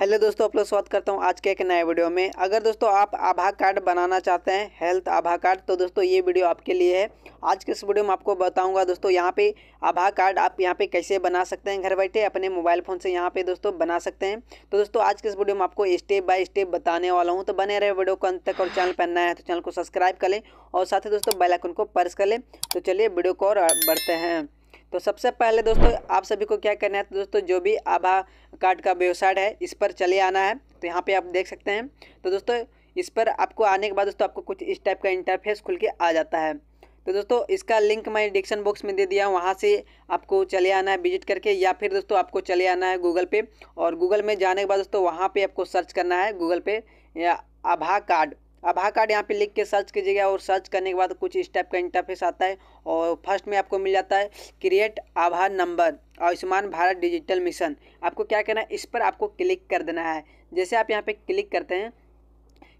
hello दोस्तों आप लोग स्वागत करता हूँ आज के एक नए वीडियो में अगर दोस्तों आप आभा कार्ड बनाना चाहते हैं हेल्थ आभा कार्ड तो दोस्तों ये वीडियो आपके लिए है आज के इस वीडियो में आपको बताऊंगा दोस्तों यहाँ पे आभा कार्ड आप यहाँ पे कैसे बना सकते हैं घर बैठे अपने मोबाइल फ़ोन से यहाँ पे दोस्तों बना सकते हैं तो दोस्तों आज के इस वीडियो में आपको स्टेप बाय स्टेप बताने वाला हूँ तो बने रहे वीडियो को अंत तक और चैनल पर नया है तो चैनल को सब्सक्राइब कर लें और साथ ही दोस्तों बेलाइकन को प्रेस कर लें तो चलिए वीडियो को और बढ़ते हैं तो सबसे पहले दोस्तों आप सभी को क्या करना है तो दोस्तों जो भी आभा कार्ड का वेबसाइट है इस पर चले आना है तो यहाँ पे आप देख सकते हैं तो दोस्तों इस पर आपको आने के बाद दोस्तों आपको कुछ इस टाइप का इंटरफेस खुल के आ जाता है तो दोस्तों इसका लिंक मैं डिस्क्रिप्शन बॉक्स में दे दिया वहाँ से आपको चले आना है विजिट करके या फिर दोस्तों आपको चले आना है गूगल पे और गूगल में जाने के बाद दोस्तों वहाँ पे आपको सर्च करना है गूगल पे या आभा कार्ड आभा कार्ड यहाँ पे लिख के सर्च कीजिएगा और सर्च करने के बाद कुछ इस टाइप का इंटरफेस आता है और फर्स्ट में आपको मिल जाता है क्रिएट आभा number Ayushman Bharat digital mission आपको क्या करना है इस पर आपको क्लिक कर देना है जैसे आप यहाँ पे क्लिक करते हैं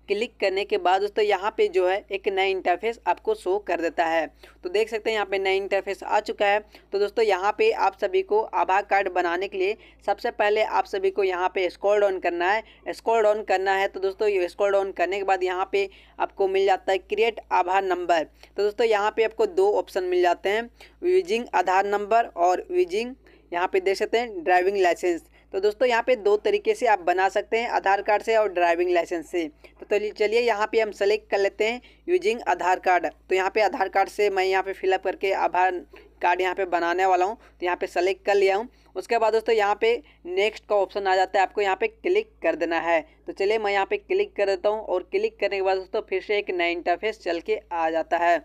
क्लिक करने के बाद दोस्तों यहाँ पे जो है एक नया इंटरफेस आपको शो कर देता है तो देख सकते हैं यहाँ पे नया इंटरफेस आ चुका है तो दोस्तों यहाँ पे आप सभी को आधार कार्ड बनाने के लिए सबसे पहले आप सभी को यहाँ पे स्कॉल डाउन करना है स्कॉल डाउन करना है तो दोस्तों ये स्कॉल डाउन करने के बाद यहाँ पे आपको मिल जाता है क्रिएट आधार नंबर तो दोस्तों यहाँ पे आपको दो ऑप्शन मिल जाते हैं विजिंग आधार नंबर और विजिंग यहाँ पे देख सकते हैं ड्राइविंग लाइसेंस तो दोस्तों यहाँ पे दो तरीके से आप बना सकते हैं आधार कार्ड से और ड्राइविंग लाइसेंस से तो चलिए यहाँ पे हम सेलेक्ट कर लेते हैं यूजिंग आधार कार्ड तो यहाँ पे आधार कार्ड से मैं यहाँ पे फिलअप करके आधार कार्ड यहाँ पे बनाने वाला हूँ तो यहाँ पे सेलेक्ट कर लिया हूँ उसके बाद दोस्तों यहाँ पे नेक्स्ट का ऑप्शन आ जाता है आपको यहाँ पे क्लिक कर देना है तो चलिए मैं यहाँ पे क्लिक कर देता हूँ और क्लिक करने के बाद दोस्तों फिर से एक नया इंटरफेस चल के आ जाता है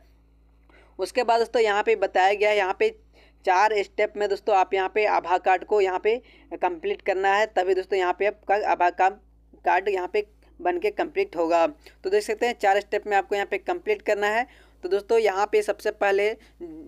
उसके बाद दोस्तों यहाँ पे बताया गया है यहाँ पे चार स्टेप में दोस्तों आप यहाँ पे आभा कार्ड को यहाँ पे कंप्लीट करना है तभी दोस्तों यहाँ पे आपका आभा का कार्ड यहाँ पे बन के कम्प्लीट होगा तो देख सकते हैं चार स्टेप में आपको यहाँ पे कंप्लीट करना है तो दोस्तों यहाँ पे सबसे पहले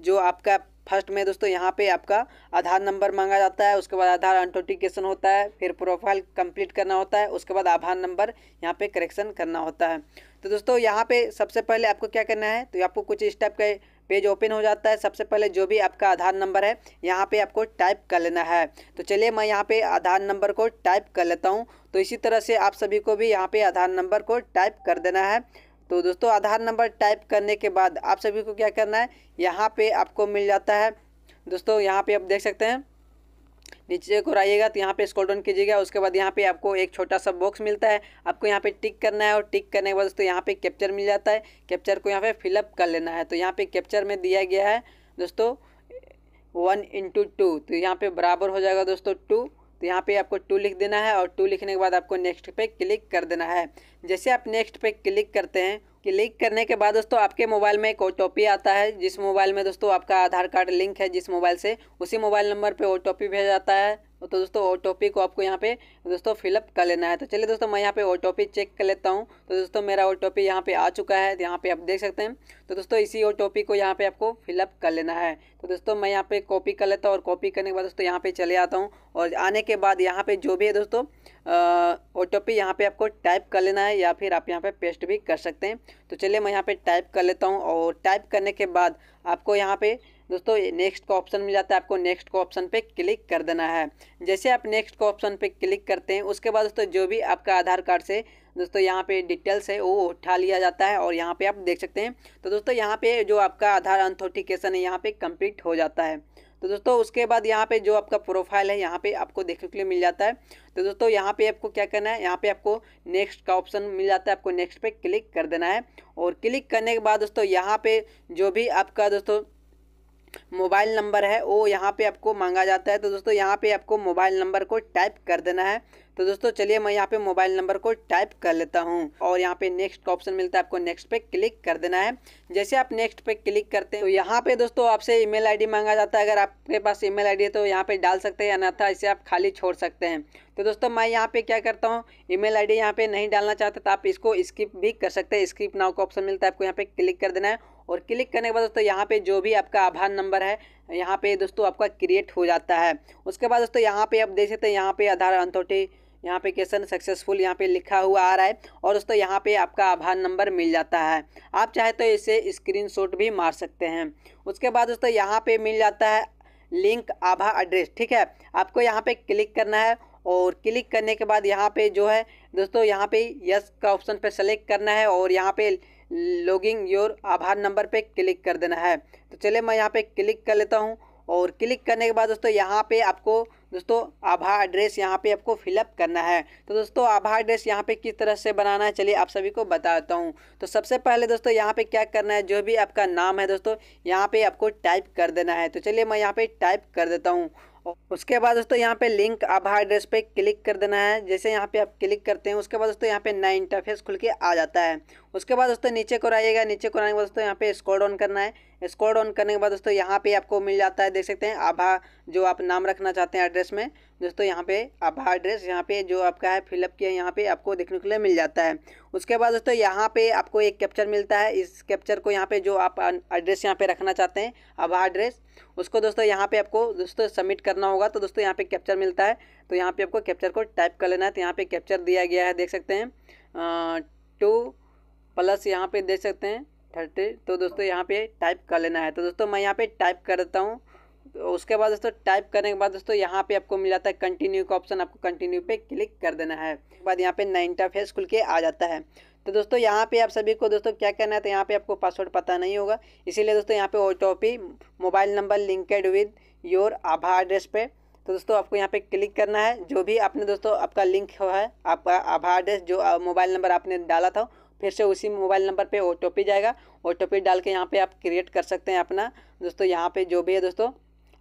जो आपका फर्स्ट में दोस्तों यहाँ पे आपका आधार नंबर मांगा जाता है उसके बाद आधार ऑथेंटिकेशन होता है फिर प्रोफाइल कंप्लीट करना होता है उसके बाद आधार नंबर यहाँ पे करेक्शन करना होता है तो दोस्तों यहाँ पे सबसे पहले आपको क्या करना है तो आपको कुछ स्टेप का पेज ओपन हो जाता है सबसे पहले जो भी आपका आधार नंबर है यहाँ पे आपको टाइप कर लेना है तो चलिए मैं यहाँ पे आधार नंबर को टाइप कर लेता हूँ तो इसी तरह से आप सभी को भी यहाँ पे आधार नंबर को टाइप कर देना है तो दोस्तों आधार नंबर टाइप करने के बाद आप सभी को क्या करना है यहाँ पर आपको मिल जाता है दोस्तों यहाँ पर आप देख सकते हैं नीचे को आइएगा तो यहाँ पे स्क्रॉल डाउन कीजिएगा उसके बाद यहाँ पे आपको एक छोटा सा बॉक्स मिलता है आपको यहाँ पे टिक करना है और टिक करने के बाद दोस्तों यहाँ पे कैप्चर मिल जाता है कैप्चर को यहाँ पे फिलअप कर लेना है तो यहाँ पे कैप्चर में दिया गया है दोस्तों वन इंटू टू तो यहाँ पर बराबर हो जाएगा दोस्तों टू तो यहाँ पर आपको टू लिख देना है और टू लिखने के बाद आपको नेक्स्ट पे क्लिक कर देना है जैसे आप नेक्स्ट पे क्लिक करते हैं क्लिक करने के बाद दोस्तों आपके मोबाइल में एक ओ आता है जिस मोबाइल में दोस्तों आपका आधार कार्ड लिंक है जिस मोबाइल से उसी मोबाइल नंबर पर ओ भेजा जाता है तो दोस्तों ओ टॉपिक को आपको यहाँ पे दोस्तों फिलअप कर लेना है तो चलिए दोस्तों मैं यहाँ पे ओ टॉपिक चेक कर लेता हूँ तो दोस्तों मेरा ओ टॉपिक यहाँ पे आ चुका है यहाँ पे आप देख सकते हैं तो दोस्तों इसी ओ टॉपिक को यहाँ पे आपको फिलअप कर लेना है तो दोस्तों मैं यहाँ पे कॉपी कर लेता हूँ और कॉपी करने के बाद दोस्तों यहाँ पे चले आता हूँ और आने के बाद यहाँ पे जो भी है दोस्तों ओ टॉपिक यहाँ पे आपको टाइप कर लेना है या फिर आप यहाँ पे पेस्ट भी कर सकते हैं तो चलिए मैं यहाँ पे टाइप कर लेता हूँ और टाइप करने के बाद आपको यहाँ पे दोस्तों नेक्स्ट का ऑप्शन मिल जाता है आपको नेक्स्ट का ऑप्शन पे क्लिक कर देना है जैसे आप नेक्स्ट का ऑप्शन पे क्लिक करते हैं उसके बाद दोस्तों जो भी आपका आधार कार्ड से दोस्तों यहाँ पे डिटेल्स है वो उठा लिया जाता है और यहाँ पे आप देख सकते हैं तो दोस्तों यहाँ पे जो आपका आधार अनथोटिकेशन है यहाँ पे कंप्लीट हो जाता है तो दोस्तों उसके बाद यहाँ पे जो आपका प्रोफाइल है यहाँ पे आपको देखने के लिए मिल जाता है तो दोस्तों यहाँ पे आपको क्या करना है यहाँ पे आपको नेक्स्ट का ऑप्शन मिल जाता है आपको नेक्स्ट पे क्लिक कर देना है और क्लिक करने के बाद दोस्तों यहाँ पे जो भी आपका दोस्तों मोबाइल नंबर है वो यहाँ पे आपको मांगा जाता है तो दोस्तों यहाँ पे आपको मोबाइल नंबर को टाइप कर देना है तो दोस्तों चलिए मैं यहाँ पे मोबाइल नंबर को टाइप कर लेता हूँ और यहाँ पे नेक्स्ट का ऑप्शन मिलता है आपको नेक्स्ट पे क्लिक कर देना है जैसे आप नेक्स्ट पे क्लिक करते हैं तो यहाँ पे दोस्तों आपसे ईमेल आईडी मांगा जाता है अगर आपके पास ईमेल आईडी है तो यहाँ पे डाल सकते हैं अन्यथा इसे आप खाली छोड़ सकते हैं तो दोस्तों मैं यहाँ पे क्या करता हूँ ई मेल यहाँ पे नहीं डालना चाहता तो आप इसको स्किप भी कर सकते हैं स्किप नाव का ऑप्शन मिलता है आपको यहाँ पे क्लिक कर देना है और क्लिक करने के बाद दोस्तों यहाँ पे जो भी आपका आभार नंबर है यहाँ पे दोस्तों आपका क्रिएट हो जाता है उसके बाद दोस्तों यहाँ पे आप देख सकते हैं यहाँ पे आधार अंतोटी यहाँ पे क्वेश्चन सक्सेसफुल यहाँ पे लिखा हुआ आ रहा है और दोस्तों यहाँ पे आपका आभार नंबर मिल जाता है आप चाहे तो इसे स्क्रीन भी मार सकते हैं उसके बाद दोस्तों यहाँ पर मिल जाता है लिंक आभा एड्रेस ठीक है आपको यहाँ पर क्लिक करना है और क्लिक करने के बाद यहाँ पे जो है दोस्तों यहाँ पे यस का ऑप्शन पे सेलेक्ट करना है और यहाँ पे लॉगिंग योर आभार नंबर पे क्लिक कर देना है तो चलिए मैं यहाँ पे क्लिक कर लेता हूँ और क्लिक करने के बाद दोस्तों यहाँ पे आपको दोस्तों आभार एड्रेस यहाँ पे आपको फिलअप करना है तो दोस्तों आभार एड्रेस यहाँ पे किस तरह से बनाना है चलिए आप सभी को बताता हूँ तो सबसे पहले दोस्तों यहाँ पे क्या करना है जो भी आपका नाम है दोस्तों यहाँ पे आपको टाइप कर देना है तो चलिए मैं यहाँ पे टाइप कर देता हूँ उसके बाद दोस्तों यहाँ पे लिंक आभा एड्रेस पे क्लिक कर देना है जैसे यहाँ पे आप क्लिक करते हैं उसके बाद दोस्तों यहाँ पे नया इंटरफेस खुल के आ जाता है उसके बाद दोस्तों नीचे को आइएगा नीचे को आने के बाद दोस्तों यहाँ पे स्क्रॉल डाउन करना है स्क्रॉल ऑन करने के बाद दोस्तों यहाँ पे आपको मिल जाता है देख सकते हैं आभा जो आप नाम रखना चाहते हैं एड्रेस में दोस्तों यहाँ पे आभा एड्रेस यहाँ पे जो आपका है फिलअप किया यहाँ पे आपको देखने के लिए मिल जाता है उसके बाद दोस्तों यहाँ पे आपको एक कैप्चर मिलता है इस कैप्चर को यहाँ पे जो आप एड्रेस यहाँ पे रखना चाहते हैं आभा एड्रेस उसको दोस्तों यहाँ पे आपको दोस्तों सबमिट करना होगा तो दोस्तों यहाँ पे कैप्चर मिलता है तो यहाँ पे आपको कैप्चर को टाइप कर लेना है तो यहाँ पे कैप्चर दिया गया है देख सकते हैं टू प्लस यहाँ पे देख सकते हैं थर्टी तो दोस्तों यहाँ पे टाइप कर लेना है तो दोस्तों मैं यहाँ पे टाइप कर देता हूँ तो उसके बाद दोस्तों टाइप करने के बाद दोस्तों यहाँ पे आपको मिल जाता है कंटिन्यू का ऑप्शन आपको कंटिन्यू पे क्लिक कर देना है उसके बाद यहाँ पे नया इंटरफेस खुल के आ जाता है तो दोस्तों यहाँ पे आप सभी को दोस्तों क्या करना है तो यहाँ पे आपको पासवर्ड पता नहीं होगा इसीलिए दोस्तों यहाँ पे O T mobile number linked with your आभा एड्रेस पे तो दोस्तों आपको यहाँ पे क्लिक करना है जो भी आपने दोस्तों आपका लिंक हो है आपका आभा एड्रेस जो मोबाइल नंबर आपने डाला था फिर से उसी मोबाइल नंबर पे ओ जाएगा ओ डाल के यहाँ पे आप क्रिएट कर सकते हैं अपना दोस्तों यहाँ पे जो भी है दोस्तों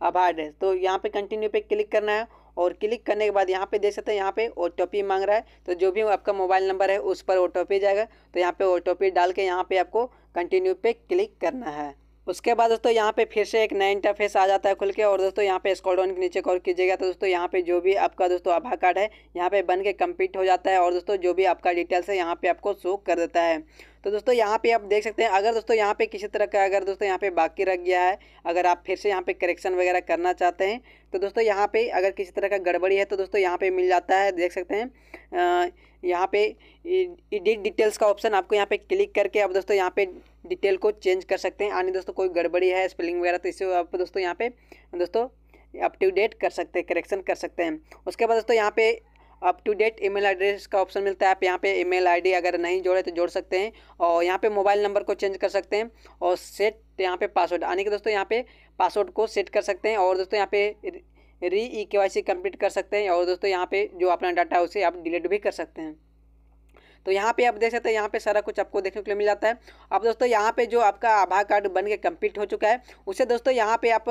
आभार है तो यहाँ पे कंटिन्यू पे क्लिक करना है और क्लिक करने के बाद यहाँ पे देख सकते हैं यहाँ पे ओ मांग रहा है तो जो भी आपका मोबाइल नंबर है उस पर ओ जाएगा तो यहाँ पर ओ डाल के यहाँ पर आपको कंटिन्यू पे क्लिक करना है उसके बाद दोस्तों यहाँ पे फिर से एक नया इंटरफेस आ जाता है खुल के और दोस्तों यहाँ पे स्कॉल डाउन के नीचे कॉल कीजिएगा तो दोस्तों यहाँ पे जो भी आपका दोस्तों आभा कार्ड है यहाँ पे बन के कम्प्लीट हो जाता है और दोस्तों जो भी आपका डिटेल्स है यहाँ पे आपको शो कर देता है तो दोस्तों यहाँ पे आप देख सकते हैं अगर दोस्तों यहाँ पे किसी तरह का अगर दोस्तों यहाँ पे बाकी रख गया है अगर आप फिर से यहाँ पे करेक्शन वगैरह करना चाहते हैं तो दोस्तों यहाँ पे अगर किसी तरह का गड़बड़ी है तो दोस्तों यहाँ पे मिल जाता है देख सकते हैं यहाँ पे एडिट डिटेल्स का ऑप्शन आपको यहाँ पे क्लिक करके आप दोस्तों यहाँ पे डिटेल को चेंज कर सकते हैं यानी दोस्तों कोई गड़बड़ी है स्पेलिंग वगैरह तो इससे आप दोस्तों यहाँ पे दोस्तों अप टू डेट कर सकते हैं करेक्शन कर सकते हैं उसके बाद दोस्तों यहाँ पे up to date email address का ऑप्शन मिलता है आप यहाँ पे ईमेल आईडी अगर नहीं जोड़े तो जोड़ सकते हैं और यहाँ पे मोबाइल नंबर को चेंज कर सकते हैं और सेट यहाँ पे पासवर्ड यानी कि दोस्तों यहाँ पे पासवर्ड को सेट कर सकते हैं और दोस्तों यहाँ पे re E e-, K Y C complete कर सकते हैं और दोस्तों यहाँ पे जो अपना डाटा है उसे आप डिलीट भी कर सकते हैं तो यहाँ पे आप देख सकते हैं यहाँ पे सारा कुछ आपको देखने को मिल जाता है अब दोस्तों यहाँ पे जो आपका आधार कार्ड बन के कम्प्लीट हो चुका है उसे दोस्तों यहाँ पे आप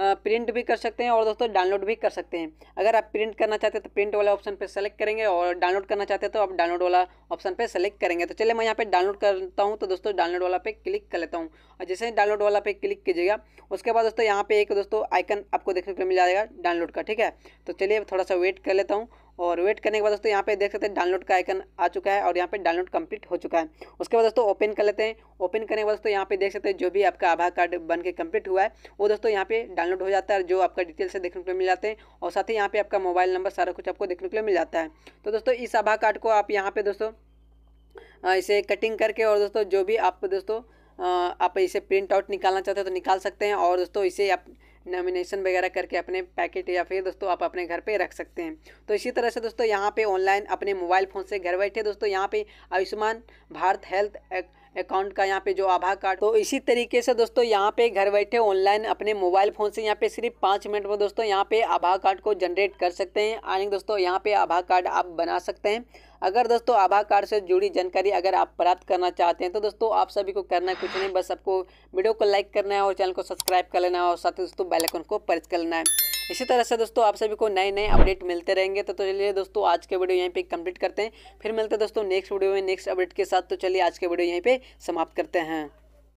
प्रिंट भी कर सकते हैं और दोस्तों डाउनलोड भी कर सकते हैं अगर आप प्रिंट करना चाहते हैं तो प्रिंट वाला ऑप्शन पर सेलेक्ट करेंगे और डाउनलोड करना चाहते हैं तो आप डाउनलोड वाला ऑप्शन पर सेलेक्ट करेंगे तो चलिए मैं यहाँ पे डाउनलोड करता हूँ तो दोस्तों डाउनलोड वाला पे क्लिक कर लेता हूँ और जैसे ही डाउनलोड वाला पे क्लिक कीजिएगा उसके बाद दोस्तों यहाँ पे एक दोस्तों आइकन आपको देखने को मिल जाएगा डाउनलोड का ठीक है तो चलिए थोड़ा सा वेट कर लेता हूँ और वेट करने के बाद दोस्तों यहाँ पे देख सकते हैं डाउनलोड का आइकन आ चुका है और यहाँ पे डाउनलोड कंप्लीट हो चुका है उसके बाद दोस्तों ओपन कर लेते हैं ओपन करने के बाद दोस्तों यहाँ पे देख सकते हैं जो भी आपका आधार कार्ड बन के कम्प्लीट हुआ है वो दोस्तों यहाँ पे डाउनलोड हो जाता है जो आपका डिटेल्स है देखने को मिल जाते हैं और साथ ही यहाँ पे आपका मोबाइल नंबर सारा कुछ आपको देखने के लिए मिल जाता है तो दोस्तों इस आधार कार्ड को आप यहाँ पे दोस्तों इसे कटिंग करके और दोस्तों जो भी आप दोस्तों आप इसे प्रिंट आउट निकालना चाहते हैं तो निकाल सकते हैं और दोस्तों इसे आप नॉमिनेशन वगैरह करके अपने पैकेट या फिर दोस्तों आप अपने घर पे रख सकते हैं तो इसी तरह से दोस्तों यहाँ पे ऑनलाइन अपने मोबाइल फ़ोन से घर बैठे दोस्तों यहाँ पे Ayushman Bharat health act account का यहाँ पे जो आभा कार्ड तो इसी तरीके से दोस्तों यहाँ पे घर बैठे ऑनलाइन अपने मोबाइल फोन से यहाँ पे सिर्फ पाँच मिनट में दोस्तों यहाँ पे आभा कार्ड को जनरेट कर सकते हैं आने दोस्तों यहाँ पे आभा कार्ड आप बना सकते हैं अगर दोस्तों आभा कार्ड से जुड़ी जानकारी अगर आप प्राप्त करना चाहते हैं तो दोस्तों आप सभी को करना कुछ नहीं बस आपको वीडियो को लाइक करना है और चैनल को सब्सक्राइब कर लेना है और साथ ही दोस्तों बेलाइकन को प्रेस कर लेना है इसी तरह से दोस्तों आप सभी को नए नए अपडेट मिलते रहेंगे तो, तो चलिए दोस्तों आज के वीडियो यहीं पे कंप्लीट करते हैं फिर मिलते हैं दोस्तों नेक्स्ट वीडियो में नेक्स्ट अपडेट के साथ तो चलिए आज के वीडियो यहीं पे समाप्त करते हैं